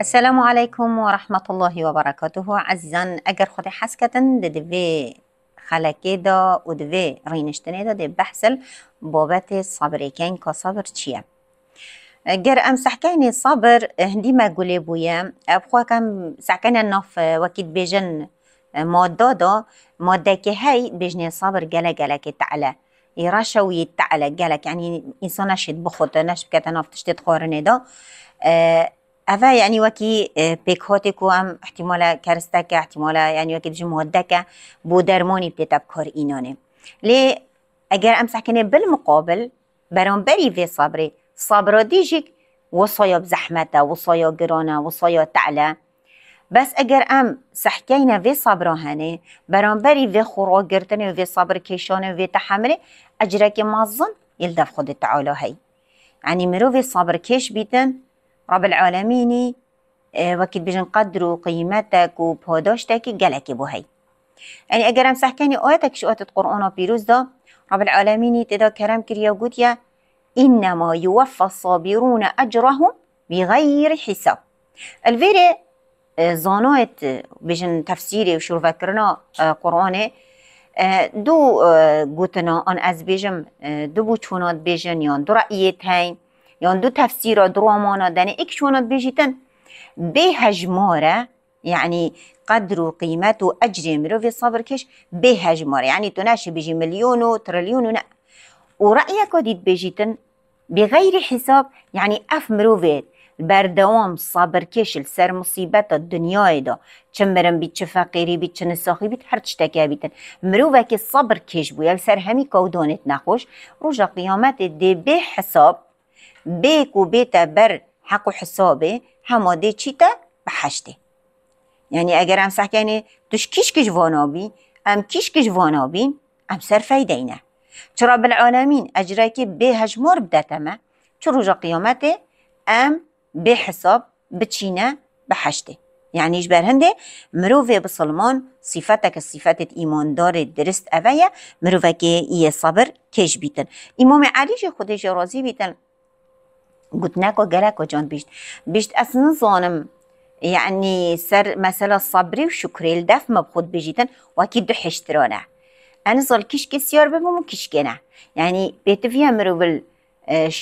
السلام عليكم ورحمة الله وبركاته عزيزان اگر حسكتن ده ده في ددفي ده و ده في رينشتنه ده ده بحسل بابت صبره كان كا صبر چيه گر ام سحکین صبر هندي ما قولي بويا ابخوا کم سحکین النف وكيد بجن ماده ده ماده كي هاي بجن صبر گله گله تعالى يراشا يرشا ويتعلى قالك يعني انسان نشد بخوت نش بكات ناف تشتي تقارن أه افا يعني وكي پێکهۆتێک آه، و ام احتمالا کەرستەکە احتمالا يعني وكي دژم هۆدەکە بو درموني بتتاب كور ئینۆنێ لي ئەگەر ام ساکنێ بالمقابل بري في صبري سابرۆ ديجيك وصايا بزحمتا وصايا قرانا وصايا تعلا بس اگر ام سحكينا في هاني برون بري في خورا قرتني وفي صبر كيشوني وفي تحملي اجرك مازن يلدف خود التعالو هاي يعني مرو في صبر كيش بيتن رب آه، وكيد وەکی بژن قيمتك وبهدوشتك قیمەتێک بو هي يعني بۆ امسح ئەنی اوتك شو اوت ئۆتت بيروز دا رب العالمینی تێدا کەرەم کریە يا إنما يوفى الصابرون أجرهم بغير حساب الفيري آه، زانوت بجن تفسيري وشو كرنا آه، قرآني دو قوتنا أن أز بجم دو بوچونات بجن يان دو رأيت یعنی دو تفسیرا درامانا دنه یعنی اکشونا بیجیتن به هجماره یعنی قدر و قیمت و اجر مروی صبر کش به هجماره یعنی تو نشه بیجی ملیون و ترلیون و نه و رأیه کدید بیجیتن حساب یعنی اف مروی بردوام صبر کش سر مصیبت دنیای دا چه مرم بیت چه فقیری بیت چه نساخی بیت هر چتکه بیتن مروه که صبر کش بو یعنی سر همی کودانت نخوش قیامت دی به حساب بیک و بیتا بر حق و حسابه هماده چیته به حشته یعنی اگر هم سکنه توش کش کش وانابی ام کیش کش وانابین ام سر فایده اینه چرا بالعالمین اجرای که به هجمار بدتمه چه روز قیامته ام به حساب بچینه به حشته یعنی ایش برهنده مروفه بسلمان صفتک صفت ایماندار درست اویه مروفه که ایه صبر کش بیتن امام علیش خودش راضی بیتن قلت و جون بیشت بیشت اصلا ظانم یعنی سر مثلا صبري وشكري لدف ما بخود بجيتن دو حشترانه أنا ظل كش كسيار بمو كشكنا یعنی يعني بيتفيا بال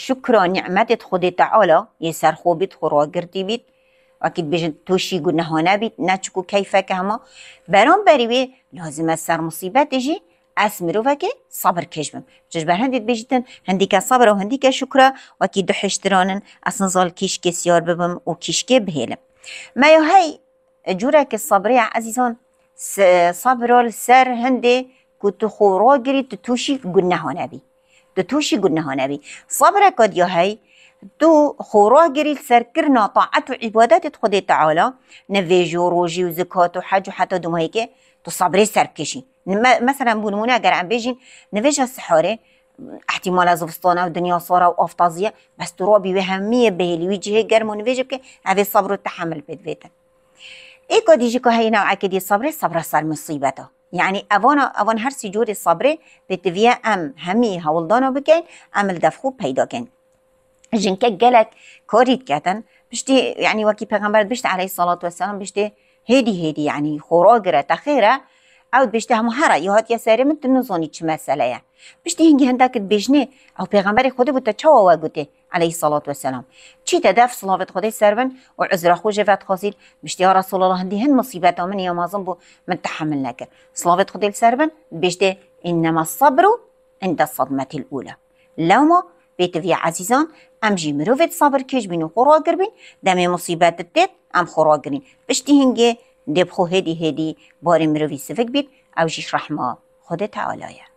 شكرا نعمت خود تعالى يسر خوبت خورا گردی بید اکی بجن توشی گونه ها نبید نچکو کیفه که همه برام بری لازم سر مصیبت جی رو که صبر کشم چش بر هندید بیشتن که صبر و که شکر و کی حشترانن اصلا نزال کیش کسیار ببم و که بهلم ما هی جورک که صبری عزیزان صبرال که هندی خورا تو تتوشی توشی هنا بی، توشی توشی بی صبر صبرک قد های دو خوراه گریل سرکرنا طاعت عبادات عبادت تعالى نفيجو روجي و روژی و زکات هيك تصبري سركشي مثلا بنمونه اگر ام بیجین نفيجا السحاره احتمال از فستانه و دنیا صاره و آفتازیه بس تو رابی و همیه بهلی و جهه گرم و نویجه که اوی صبر و تحمل بید بیتن ايكو ديجي كو هينا وعكدي صبري صبره صار مصيبته يعني اوانا اوان هر سی جور صبره به بتفيا ام همیه هولدانو بکن ام الدفخو پیدا کن جنك جلك كوريت كاتن بشتي يعني وكي پەگەمبەر بشتي عليه الصلاة والسلام بشتي هيدي هيدي يعني خۆڕۆگرە تا أو بشتي هم هەموو هەرە یهات یاسەری من نزۆنی چ مەسەلەیە بشتي هنگگە هەنداکرد بجني أو پێغمبەری خودی بوتا چوا گوتێ عليه الصلاة والسلام چي تدف صلاة خدای سربن و عزراخۆ ژێات خۆزیل بشتیارە سڵڵە هەندی هەند مصیبەتە من یامازم بو من تحمل لك صلاة خودیل سربن بشتي إنما الصبر عند الصدمة الأولى لوما بیت وی عزیزان همجی مرۆڤێت صبر کش بین و گربین، دمی مصیبت دید، ام خورا گرین. پشتی هنگه، هدی هدی هدی باری مرۆڤی سفک بید، اوجیش ژیش رحمه خود تعالیه.